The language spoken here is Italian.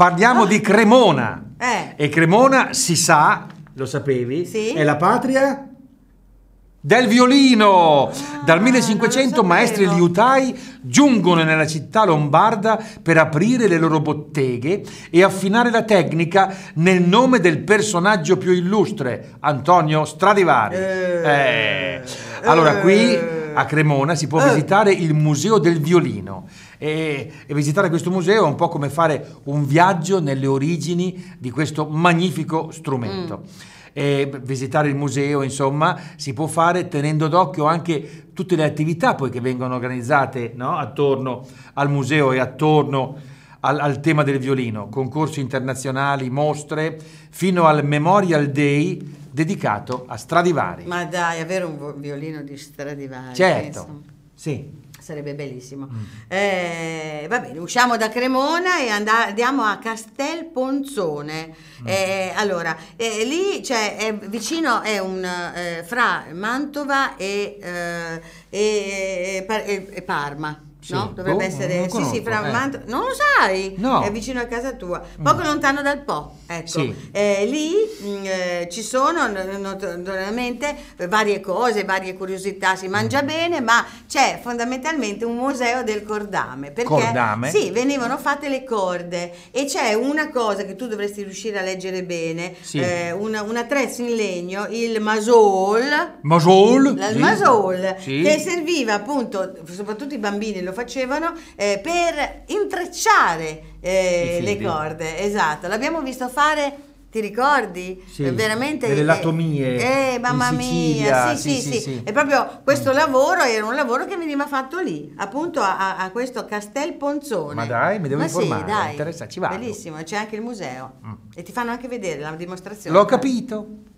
Parliamo ah. di Cremona. Eh. E Cremona si sa, lo sapevi, sì. è la patria del violino. Ah, Dal 1500 maestri liutai giungono nella città lombarda per aprire le loro botteghe e affinare la tecnica nel nome del personaggio più illustre, Antonio Stradivari. Eh, eh. Allora qui eh a Cremona si può eh. visitare il Museo del Violino. E, e, visitare questo museo è un po' come fare un viaggio nelle origini di questo magnifico strumento. Mm visitare il museo, insomma, si può fare tenendo d'occhio anche tutte le attività poi che vengono organizzate no? attorno al museo e attorno al, al, tema del violino, concorsi internazionali, mostre, fino al Memorial Day dedicato a Stradivari. Ma dai, avere un violino di Stradivari. Certo, penso. sì. Sarebbe bellissimo. Mm. Eh, va bene, usciamo da Cremona e andiamo a Castel Ponzone. Mm. Eh, allora, eh, lì cioè, è vicino, è un, eh, fra Mantova e, eh, e, e, e Parma. Sì, no? Dovrebbe boh, essere. sì, sì, fra eh. Mant- non lo sai, no. è vicino a casa tua, poco mm. lontano dal Po. Ecco. Sì. Eh, lì mh, mm, eh, ci sono naturalmente varie cose, varie curiosità. Si mangia mm. bene, ma c'è fondamentalmente un museo del cordame. Perché cordame? Sì, venivano fatte le corde e c'è una cosa che tu dovresti riuscire a leggere bene: sì. eh, una, un attrezzo in legno, il masol. Masol? Il, il masol che serviva appunto, soprattutto i bambini lo lo facevano eh, per intrecciare eh, le corde. Esatto, l'abbiamo visto fare ti ricordi? Sì, veramente delle latomie. Eh, mamma mia, sì sì, sì sì, sì, E proprio questo lavoro era un lavoro che veniva fatto lì, appunto a, a questo Castel Ponzone. Ma dai, mi devo Ma informare, sì, dai. interessa, ci va. Bellissimo, c'è anche il museo mm. e ti fanno anche vedere la dimostrazione. L'ho capito.